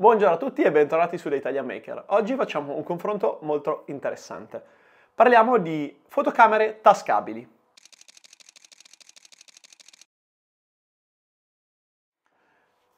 Buongiorno a tutti e bentornati su The Italian Maker. Oggi facciamo un confronto molto interessante. Parliamo di fotocamere tascabili.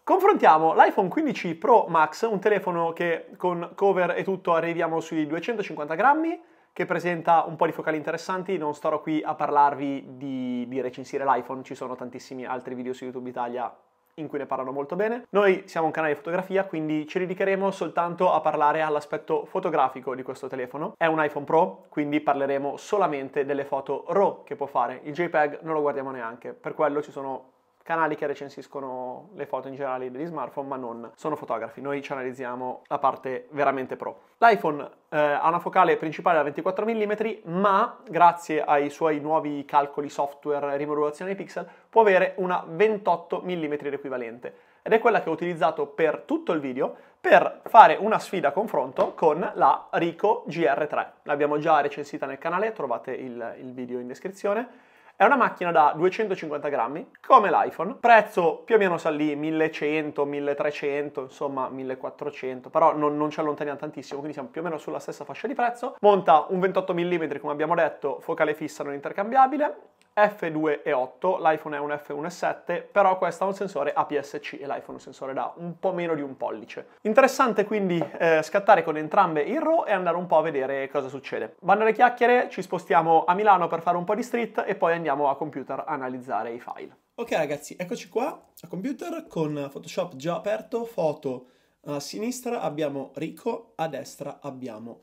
Confrontiamo l'iPhone 15 Pro Max, un telefono che con cover e tutto arriviamo sui 250 grammi, che presenta un po' di focali interessanti, non starò qui a parlarvi di, di recensire l'iPhone, ci sono tantissimi altri video su YouTube Italia in cui ne parlano molto bene. Noi siamo un canale di fotografia, quindi ci dedicheremo soltanto a parlare all'aspetto fotografico di questo telefono. È un iPhone Pro, quindi parleremo solamente delle foto RAW che può fare. Il JPEG non lo guardiamo neanche, per quello ci sono canali che recensiscono le foto in generale degli smartphone, ma non sono fotografi. Noi ci analizziamo la parte veramente pro. L'iPhone eh, ha una focale principale da 24 mm, ma grazie ai suoi nuovi calcoli software rimodulazione dei pixel può avere una 28 mm equivalente. Ed è quella che ho utilizzato per tutto il video per fare una sfida a confronto con la Rico GR3. L'abbiamo già recensita nel canale, trovate il, il video in descrizione è una macchina da 250 grammi, come l'iPhone, prezzo più o meno salì 1100, 1300, insomma 1400, però non, non ci allontaniamo tantissimo, quindi siamo più o meno sulla stessa fascia di prezzo. Monta un 28 mm, come abbiamo detto, focale fissa non intercambiabile, F2 e 8, l'iPhone è un F1 e 7, però questo ha un sensore APS-C e l'iPhone un sensore da un po' meno di un pollice. Interessante quindi eh, scattare con entrambe il RAW e andare un po' a vedere cosa succede. Vanno le chiacchiere, ci spostiamo a Milano per fare un po' di street e poi andiamo a computer a analizzare i file. Ok ragazzi, eccoci qua a computer con Photoshop già aperto, foto a sinistra abbiamo Rico, a destra abbiamo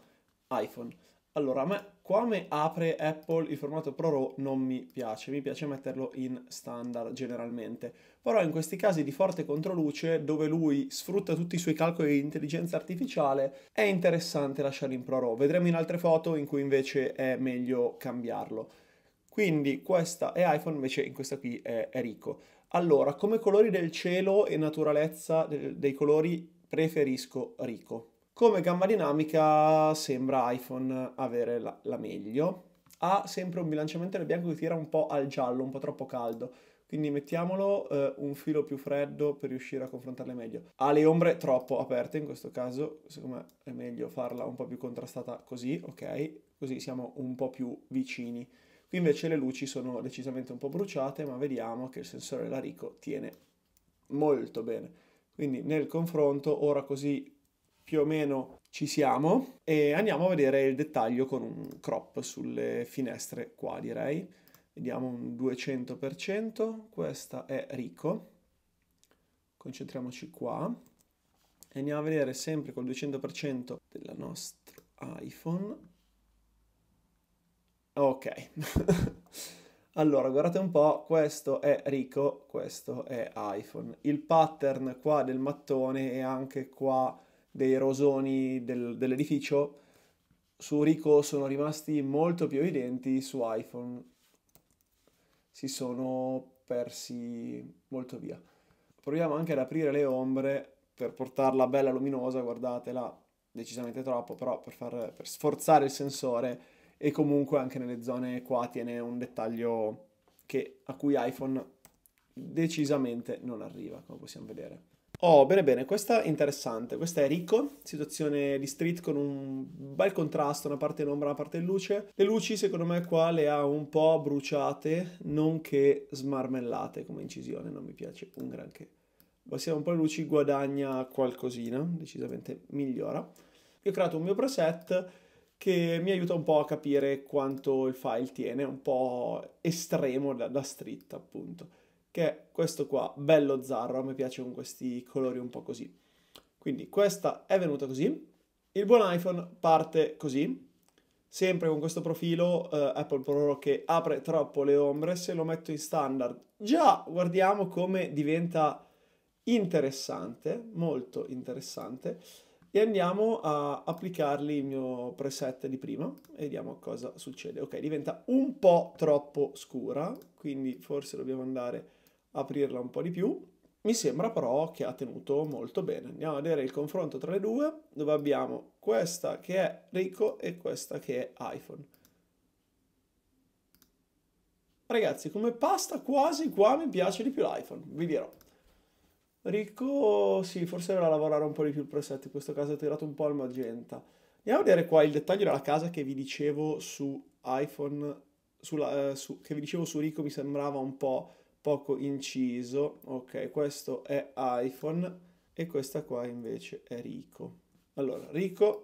iPhone. Allora, a me come apre Apple il formato Pro Raw non mi piace, mi piace metterlo in standard generalmente, però in questi casi di forte controluce dove lui sfrutta tutti i suoi calcoli di intelligenza artificiale è interessante lasciarlo in Pro Raw, vedremo in altre foto in cui invece è meglio cambiarlo. Quindi questa è iPhone, invece in questa qui è, è ricco. Allora, come colori del cielo e naturalezza dei colori preferisco ricco. Come gamma dinamica sembra iPhone avere la, la meglio. Ha sempre un bilanciamento nel bianco che tira un po' al giallo, un po' troppo caldo quindi mettiamolo eh, un filo più freddo per riuscire a confrontarle meglio. Ha le ombre troppo aperte in questo caso, secondo me è meglio farla un po' più contrastata così, ok? Così siamo un po' più vicini. Qui invece le luci sono decisamente un po' bruciate, ma vediamo che il sensore Larico tiene molto bene. Quindi nel confronto, ora così più o meno ci siamo e andiamo a vedere il dettaglio con un crop sulle finestre qua direi. Vediamo un 200%, questa è ricco, concentriamoci qua e andiamo a vedere sempre col 200% della nostra iPhone. Ok, allora guardate un po', questo è Rico, questo è iPhone. Il pattern qua del mattone e anche qua dei rosoni del, dell'edificio, su Rico sono rimasti molto più evidenti, su iPhone si sono persi molto via. Proviamo anche ad aprire le ombre per portarla bella luminosa, guardatela, decisamente troppo, però per, far, per sforzare il sensore e comunque anche nelle zone qua tiene un dettaglio che, a cui iPhone decisamente non arriva, come possiamo vedere. Oh, bene, bene, questa è interessante. Questa è Rico, situazione di street con un bel contrasto, una parte in ombra, una parte in luce. Le luci, secondo me, qua le ha un po' bruciate, nonché smarmellate come incisione, non mi piace un granché. Bassiamo un po' le luci, guadagna qualcosina, decisamente migliora. Io ho creato un mio preset che mi aiuta un po' a capire quanto il file tiene, un po' estremo da, da street, appunto che è questo qua, bello zarro, a me piace con questi colori un po' così. Quindi questa è venuta così, il buon iPhone parte così, sempre con questo profilo eh, Apple Pro che apre troppo le ombre, se lo metto in standard già guardiamo come diventa interessante, molto interessante e andiamo a applicarli il mio preset di prima e vediamo cosa succede. Ok, diventa un po' troppo scura, quindi forse dobbiamo andare aprirla un po' di più. Mi sembra però che ha tenuto molto bene. Andiamo a vedere il confronto tra le due, dove abbiamo questa che è Rico e questa che è iPhone. Ragazzi, come pasta quasi qua mi piace di più l'iPhone, vi dirò. Rico, sì, forse dovrà lavorare un po' di più il preset, in questo caso ha tirato un po' al magenta. Andiamo a vedere qua il dettaglio della casa che vi dicevo su iPhone, sulla, eh, su, che vi dicevo su Rico mi sembrava un po' poco inciso, ok, questo è iPhone e questa qua invece è Rico. Allora, Rico,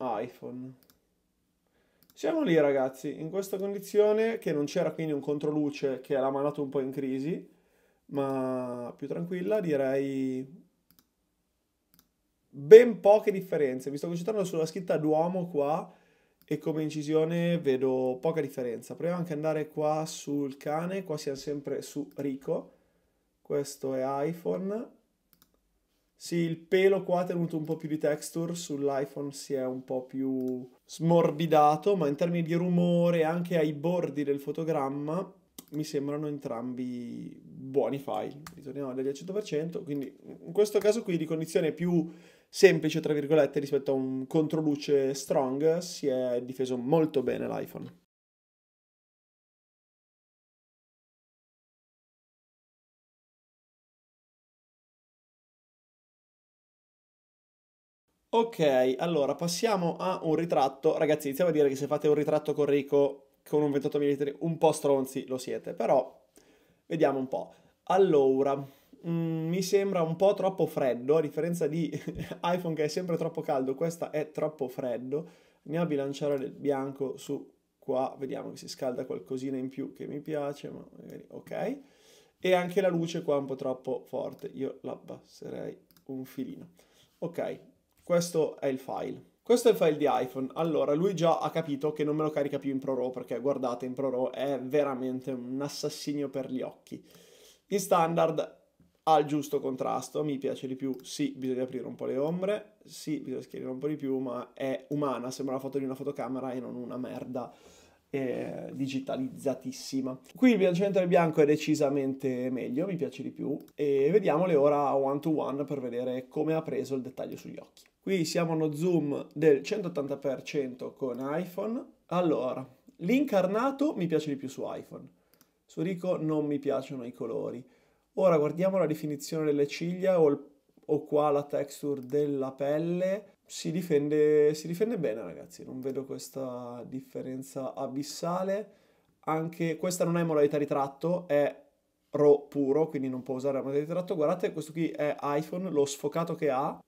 iPhone. Siamo lì ragazzi, in questa condizione che non c'era quindi un controluce che l'ha mandato un po' in crisi, ma più tranquilla direi ben poche differenze. Mi sto concentrando sulla scritta Duomo qua, e come incisione vedo poca differenza. Proviamo anche ad andare qua sul cane, qua siamo sempre su Rico, questo è iPhone. Sì, il pelo qua ha tenuto un po' più di texture, sull'iPhone si è un po' più smorbidato, ma in termini di rumore anche ai bordi del fotogramma mi sembrano entrambi buoni file. Ritorniamo al 100%, quindi in questo caso qui di condizione più semplice, tra virgolette, rispetto a un controluce strong, si è difeso molto bene l'iPhone. Ok, allora passiamo a un ritratto. Ragazzi, iniziamo a dire che se fate un ritratto con Rico con un 28 mm un po' stronzi lo siete, però vediamo un po'. Allora, Mm, mi sembra un po' troppo freddo, a differenza di iPhone che è sempre troppo caldo, questa è troppo freddo. Andiamo a bilanciare del bianco su qua, vediamo che si scalda qualcosina in più che mi piace, ma magari ok. E anche la luce qua è un po' troppo forte, io l'abbasserei un filino. Ok, questo è il file. Questo è il file di iPhone. Allora, lui già ha capito che non me lo carica più in ProRAW perché guardate, in ProRAW è veramente un assassino per gli occhi. In standard ha il giusto contrasto, mi piace di più, sì, bisogna aprire un po' le ombre, sì, bisogna schiarire un po' di più, ma è umana, sembra la foto di una fotocamera e non una merda eh, digitalizzatissima. Qui il bilanciamento del bianco è decisamente meglio, mi piace di più, e vediamole ora one to one per vedere come ha preso il dettaglio sugli occhi. Qui siamo a uno zoom del 180% con iPhone, allora, l'incarnato mi piace di più su iPhone, su Rico non mi piacciono i colori, Ora guardiamo la definizione delle ciglia o, il, o qua la texture della pelle. Si difende, si difende bene ragazzi, non vedo questa differenza abissale. Anche questa non è modalità ritratto, è RAW puro, quindi non può usare la modalità ritratto. Guardate, questo qui è iPhone, lo sfocato che ha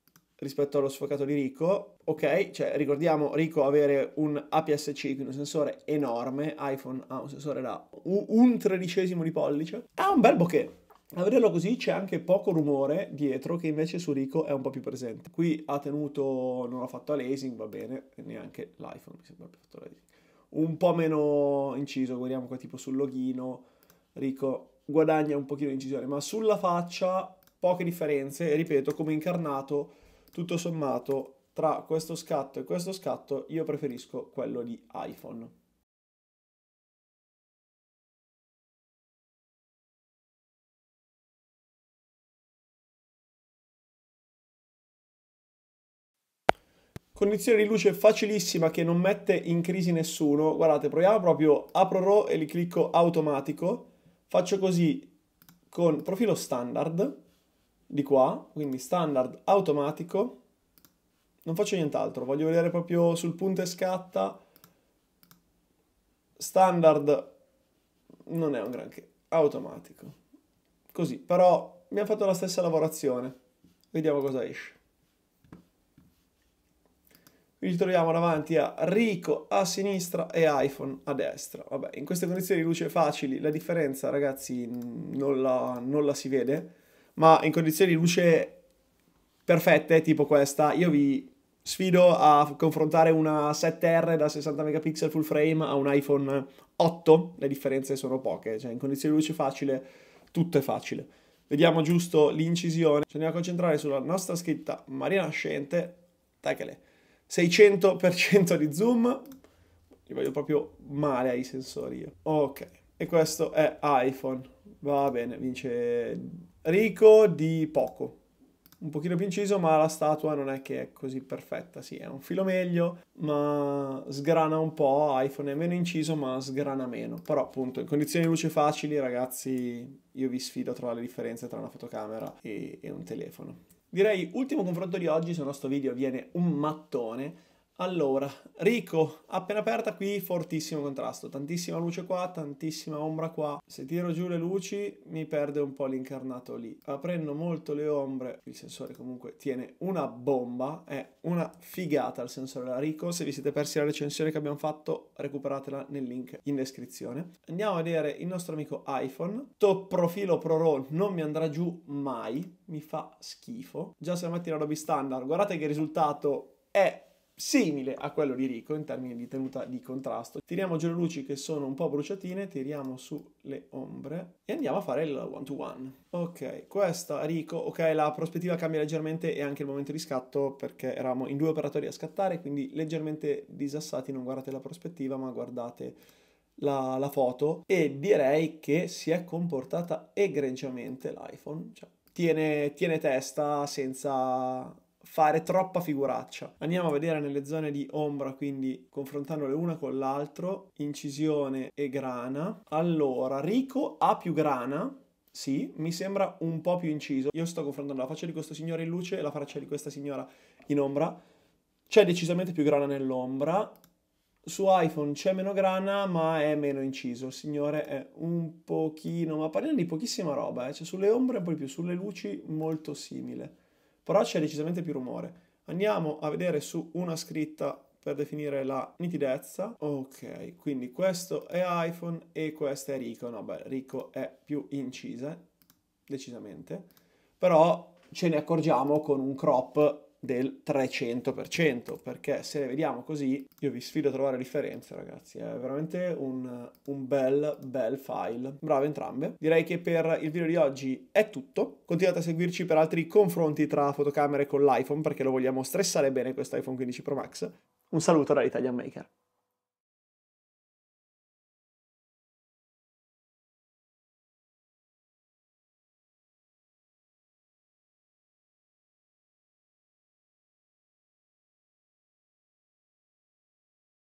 rispetto allo sfocato di Rico. Ok, cioè ricordiamo Rico avere un APS-C, quindi un sensore enorme, iPhone ha un sensore da un tredicesimo di pollice. Ha un bel bokeh, a vederlo così c'è anche poco rumore dietro che invece su Rico è un po' più presente. Qui ha tenuto, non ha fatto lasing, va bene, neanche l'iPhone mi sembra abbia fatto alesing. Un po' meno inciso, guardiamo qua tipo sul loghino, Rico guadagna un pochino di incisione, ma sulla faccia poche differenze, e ripeto, come incarnato, tutto sommato, tra questo scatto e questo scatto io preferisco quello di iPhone. Condizione di luce facilissima che non mette in crisi nessuno. Guardate, proviamo proprio, apro RAW e li clicco automatico. Faccio così con profilo standard di qua, quindi standard automatico. Non faccio nient'altro, voglio vedere proprio sul punto e scatta. Standard non è un granché, automatico. Così, però mi ha fatto la stessa lavorazione. Vediamo cosa esce li ritroviamo davanti a Rico a sinistra e iPhone a destra. Vabbè, in queste condizioni di luce facili la differenza, ragazzi, non la, non la si vede, ma in condizioni di luce perfette, tipo questa, io vi sfido a confrontare una 7R da 60 megapixel full frame a un iPhone 8, le differenze sono poche, cioè in condizioni di luce facile tutto è facile. Vediamo giusto l'incisione, ci andiamo a concentrare sulla nostra scritta Maria Nascente, taccale. 600% di zoom, li voglio proprio male ai sensori Ok, e questo è iPhone, va bene, vince Rico di poco. Un pochino più inciso, ma la statua non è che è così perfetta, sì, è un filo meglio, ma sgrana un po', iPhone è meno inciso, ma sgrana meno. Però appunto, in condizioni di luce facili, ragazzi, io vi sfido a trovare le differenze tra una fotocamera e, e un telefono. Direi ultimo confronto di oggi, se il nostro video viene un mattone, allora, Rico, appena aperta qui, fortissimo contrasto, tantissima luce qua, tantissima ombra qua. Se tiro giù le luci mi perde un po' l'incarnato lì. Aprendo molto le ombre, il sensore comunque tiene una bomba, è una figata il sensore della Rico. Se vi siete persi la recensione che abbiamo fatto, recuperatela nel link in descrizione. Andiamo a vedere il nostro amico iPhone. Top profilo Pro Roll non mi andrà giù mai, mi fa schifo. Già stamattina Adobe Standard, guardate che risultato è simile a quello di Rico in termini di tenuta di contrasto. Tiriamo giù le luci che sono un po' bruciatine, tiriamo su le ombre e andiamo a fare il one to one. Ok, questa Rico, ok la prospettiva cambia leggermente e anche il momento di scatto perché eravamo in due operatori a scattare, quindi leggermente disassati, non guardate la prospettiva ma guardate la, la foto e direi che si è comportata egregiamente l'iPhone, cioè tiene, tiene testa senza fare troppa figuraccia. Andiamo a vedere nelle zone di ombra, quindi confrontandole una con l'altro, incisione e grana. Allora, Rico ha più grana, sì, mi sembra un po' più inciso. Io sto confrontando la faccia di questo signore in luce e la faccia di questa signora in ombra. C'è decisamente più grana nell'ombra. Su iPhone c'è meno grana, ma è meno inciso. Il signore è un pochino, ma parliamo di pochissima roba, eh. Cioè, sulle ombre un po' di più, sulle luci molto simile però c'è decisamente più rumore. Andiamo a vedere su una scritta per definire la nitidezza. Ok, quindi questo è iPhone e questo è Rico. No, beh, Rico è più incisa, decisamente. Però ce ne accorgiamo con un crop del 300%, perché se le vediamo così, io vi sfido a trovare differenze, ragazzi, è veramente un, un, bel, bel file. Brave entrambe. Direi che per il video di oggi è tutto. Continuate a seguirci per altri confronti tra fotocamere con l'iPhone, perché lo vogliamo stressare bene questo iPhone 15 Pro Max. Un saluto dall'Italian Maker.